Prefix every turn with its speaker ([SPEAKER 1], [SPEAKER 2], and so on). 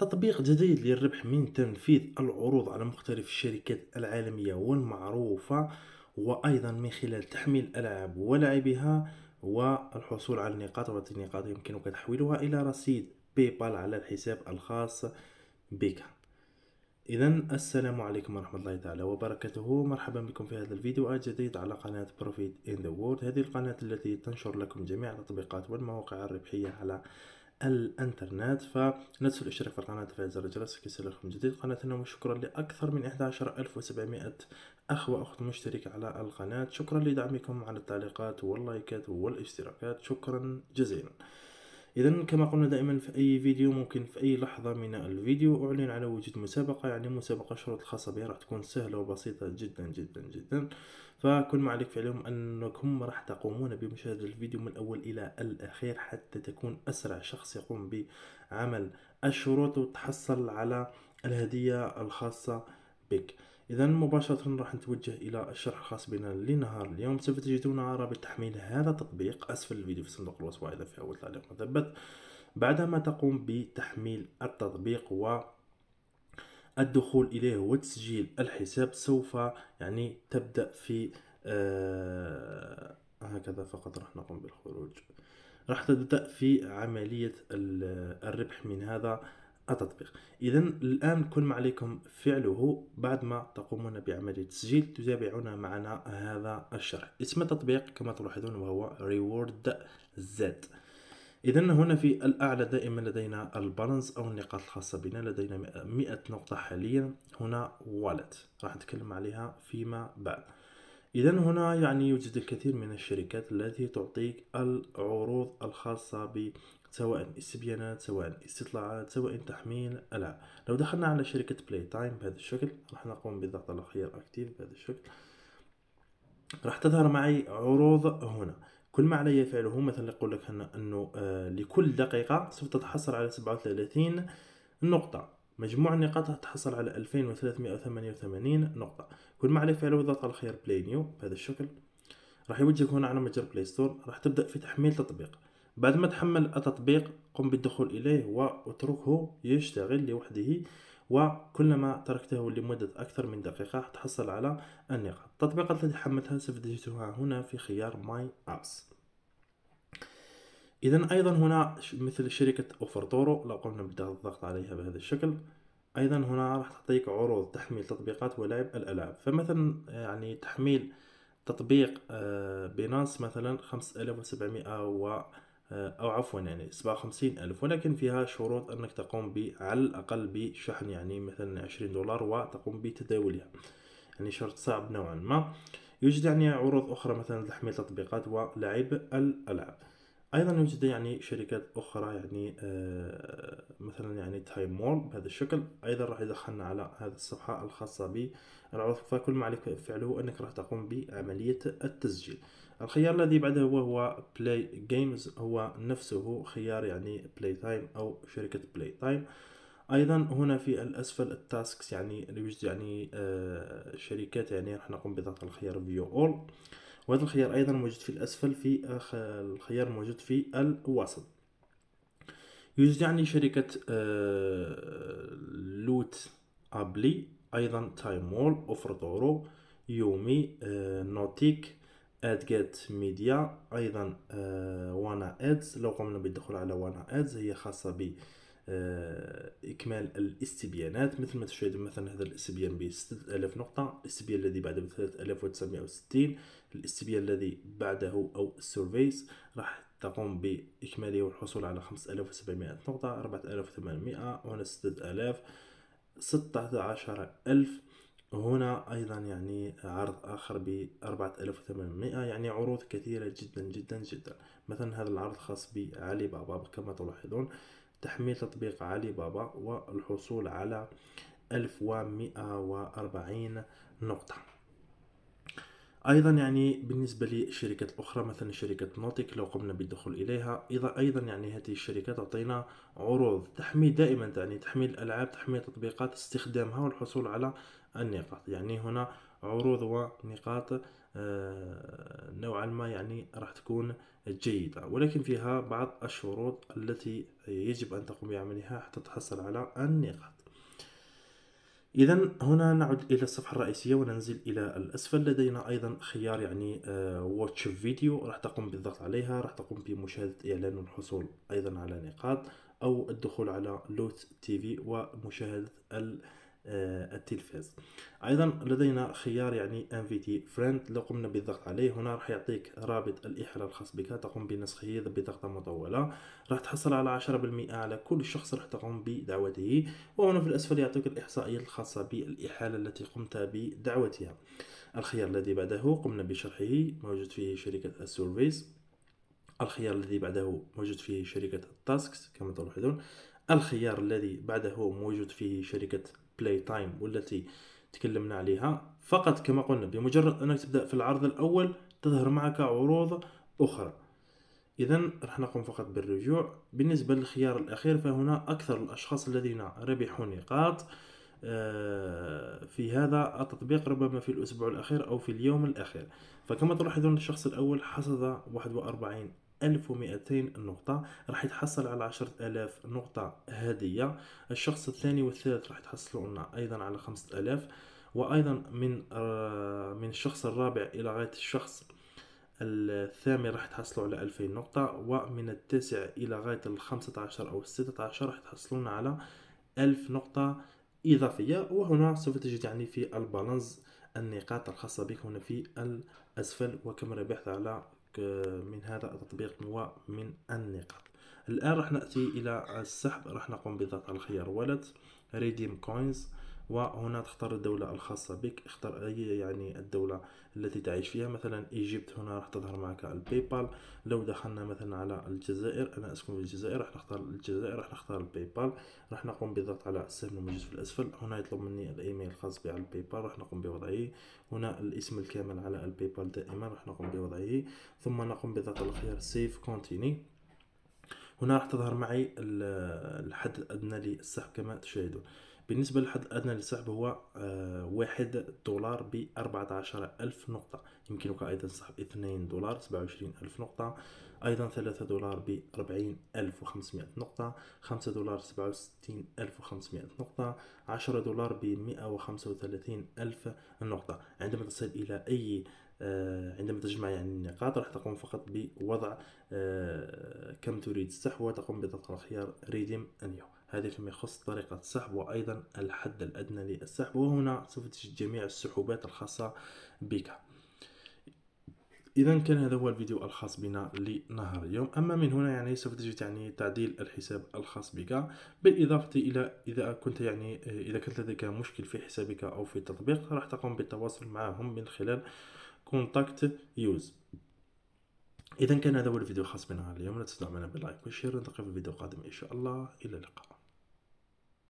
[SPEAKER 1] تطبيق جديد للربح من تنفيذ العروض على مختلف الشركات العالمية والمعروفة وأيضا من خلال تحميل الألعاب ولعبها والحصول على النقاط وهذه النقاط يمكنك تحويلها إلى رصيد باي بال على الحساب الخاص بك إذا السلام عليكم ورحمة الله تعالى وبركاته مرحبا بكم في هذا الفيديو الجديد على قناة بروفيت إن ذا وورد هذه القناة التي تنشر لكم جميع التطبيقات والمواقع الربحية على الانترنت فلا تنسوا الاشتراك في القناه وتفعيل زر الجرس كي لكم جديد قناتنا وشكرا لاكثر من 11700 اخ واخت مشترك على القناه شكرا لدعمكم على التعليقات واللايكات والاشتراكات شكرا جزيلا اذا كما قلنا دائما في اي فيديو ممكن في اي لحظه من الفيديو اعلن على وجود مسابقه يعني مسابقه الشروط الخاصه بها راح تكون سهله وبسيطه جدا جدا جدا فكل ما عليك فعلهم انكم راح تقومون بمشاهده الفيديو من الاول الى الاخير حتى تكون اسرع شخص يقوم بعمل الشروط وتحصل على الهديه الخاصه بك اذا مباشره راح نتوجه الى الشرح الخاص بنا لنهار اليوم سوف تجدون رابط تحميل هذا التطبيق اسفل الفيديو في صندوق الوصف واذا في اول تعليق مثبت بعدما تقوم بتحميل التطبيق و الدخول اليه وتسجيل الحساب سوف يعني تبدا في آه هكذا فقط راح نقوم بالخروج راح تبدا في عمليه الربح من هذا التطبيق اذا الان كل ما عليكم فعله بعد ما تقومون بعمليه التسجيل تتابعون معنا هذا الشرح اسم التطبيق كما تلاحظون وهو ريورد زد إذا هنا في الأعلى دائما لدينا البالانس أو النقاط الخاصة بنا لدينا 100 نقطة حاليا هنا والت راح نتكلم عليها فيما بعد إذا هنا يعني يوجد الكثير من الشركات التي تعطيك العروض الخاصة سواء استبيانات سواء استطلاعات سواء تحميل ألعاب لو دخلنا على شركة بلاي تايم بهذا الشكل راح نقوم بالضغط على خيار اكتيف بهذا الشكل راح تظهر معي عروض هنا كل ما علي فعله مثلا يقول لك هنا انه آه لكل دقيقة سوف تتحصل على 37 نقطة مجموع النقاط تحصل على 2388 نقطة كل ما علي فعله ضغط على خيار بلاي نيو بهذا الشكل راح يوجهك هنا على متجر بلاي ستور راح تبدأ في تحميل تطبيق بعد ما تحمل التطبيق قم بالدخول اليه واتركه يشتغل لوحده وكلما تركته لمدة أكثر من دقيقة تحصل على النقاط التطبيقات التي حملتها سوف تجدها هنا في خيار ماي أبس إذا أيضا هنا مثل شركة أوفر أوفرتورو لو قمنا بالضغط عليها بهذا الشكل أيضا هنا راح تعطيك عروض تحميل تطبيقات ولعب الألعاب فمثلا يعني تحميل تطبيق آه، بيناس مثلا خمسة آلاف وسبعمائة أو عفوا يعني 57 ألف ولكن فيها شروط أنك تقوم ب على الأقل بشحن يعني مثلا 20 دولار وتقوم بتداولها يعني شرط صعب نوعا ما يوجد يعني عروض أخرى مثلا لتحميل تطبيقات ولعب الألعاب ايضا يوجد يعني شركات اخرى يعني آه، مثلا يعني تايم مول بهذا الشكل ايضا راح يدخلنا على هذه الصفحه الخاصه بالعروض فكل ما عليك فعله هو انك راح تقوم بعمليه التسجيل الخيار الذي بعده هو هو بلاي جيمز هو نفسه خيار يعني بلاي تايم او شركه بلاي تايم ايضا هنا في الاسفل التاسكس يعني يوجد يعني آه، شركات يعني راح نقوم بضغط الخيار فيو اول وهذا الخيار أيضا موجود في الأسفل في آه، الخيار موجود في الوسط يوجد يعني شركة آه، لوت أبلي أيضا تايم وول أوفر دورو يومي آه، نوتيك ادجات ميديا ايضا آه وانا ادز لو قمنا بالدخول على وانا ادز هي خاصه ب آه اكمال الاستبيانات مثل ما تشاهدون مثلا هذا الاستبيان ب 6000 نقطه الاستبيان الذي بعد ب 3960 الاستبيان الذي بعده أو السيرفيز راح تقوم بإكماله والحصول على 5700 نقطة 4800 هنا 6000 16000 هنا أيضا يعني عرض آخر ب 4800 يعني عروض كثيرة جدا جدا جدا مثلا هذا العرض خاص بعلي بابا كما تلاحظون تحميل تطبيق علي بابا والحصول على 1140 نقطة ايضا يعني بالنسبه للشركات الاخرى مثلا شركه نوتيك لو قمنا بالدخول اليها اذا ايضا يعني هذه الشركات تعطينا عروض تحميل دائما يعني تحميل الالعاب تحميل تطبيقات استخدامها والحصول على النقاط يعني هنا عروض ونقاط آه، نوعا ما يعني راح تكون جيدة ولكن فيها بعض الشروط التي يجب أن تقوم بعملها حتى تحصل على النقاط إذا هنا نعود إلى الصفحة الرئيسية وننزل إلى الأسفل لدينا أيضا خيار يعني واتش آه، فيديو راح تقوم بالضغط عليها راح تقوم بمشاهدة إعلان الحصول أيضا على نقاط أو الدخول على لوت تي في ومشاهدة آه، التلفاز ايضا لدينا خيار يعني انفيتي فريند لو قمنا بالضغط عليه هنا راح يعطيك رابط الاحاله الخاص بك تقوم بنسخه بضغطه مطوله راح تحصل على 10% على كل شخص راح تقوم بدعوته وهنا في الاسفل يعطيك الاحصائيات الخاصه بالاحاله التي قمت بدعوتها الخيار الذي بعده قمنا بشرحه موجود فيه شركه السيرفيس الخيار الذي بعده موجود فيه شركه التاسكس كما تلاحظون الخيار الذي بعده موجود فيه شركة بلاي تايم والتي تكلمنا عليها فقط كما قلنا بمجرد انك تبدا في العرض الاول تظهر معك عروض اخرى اذا راح نقوم فقط بالرجوع بالنسبه للخيار الاخير فهنا اكثر الاشخاص الذين ربحوا نقاط آه، في هذا التطبيق ربما في الأسبوع الأخير أو في اليوم الأخير فكما تلاحظون الشخص الأول حصد 41 1200 نقطة راح يتحصل على 10000 نقطة هدية الشخص الثاني والثالث راح يتحصلون أيضا على 5000 وأيضا من آه، من الشخص الرابع إلى غاية الشخص الثامن راح تحصلوا على 2000 نقطة ومن التاسع إلى غاية الخمسة عشر أو الستة عشر راح تحصلون على 1000 نقطة إضافية وهنا سوف تجد يعني في البالانس النقاط الخاصة بك هنا في الأسفل وكما ربحت على آه، من هذا التطبيق هو من النقاط الان راح ناتي الى السحب راح نقوم بضغط على الخيار ولد ريديم كوينز وهنا تختار الدولة الخاصة بك اختر أي يعني الدولة التي تعيش فيها مثلا إيجيبت هنا راح تظهر معك البيبال لو دخلنا مثلا على الجزائر أنا أسكن في الجزائر راح نختار الجزائر راح نختار البيبال راح نقوم بالضغط على السهم الموجود في الأسفل هنا يطلب مني الإيميل الخاص بي على البيبال راح نقوم بوضعه هنا الاسم الكامل على البيبال دائما راح نقوم بوضعه ثم نقوم بالضغط على خيار سيف كونتيني هنا راح تظهر معي الحد الأدنى للسحب كما تشاهدون بالنسبة للحد الأدنى للسحب هو آه، واحد دولار ب عشر ألف نقطة يمكنك أيضا سحب اثنين دولار سبعة وعشرين ألف نقطة أيضا ثلاثة دولار اربعين ألف وخمسمائة نقطة خمسة دولار سبعة وستين ألف وخمسمائة نقطة عشرة دولار بمئة وخمسة وثلاثين ألف نقطة عندما تصل إلى أي آه، عندما تجمع يعني النقاط راح تقوم فقط بوضع آه، كم تريد السحب وتقوم بضغط على خيار ريديم انيو هذا فيما يخص طريقة السحب وأيضا الحد الأدنى للسحب وهنا سوف تجد جميع السحوبات الخاصة بك اذا كان هذا هو الفيديو الخاص بنا لنهار اليوم اما من هنا يعني سوف تجد يعني تعديل الحساب الخاص بك بالاضافه الى اذا كنت يعني اذا كنت لديك مشكل في حسابك او في التطبيق راح تقوم بالتواصل معهم من خلال كونتاكت يوز اذا كان هذا هو الفيديو الخاص بنا اليوم لا تنسوا دعمنا باللايك والشير نلتقي في فيديو قادم ان شاء الله الى اللقاء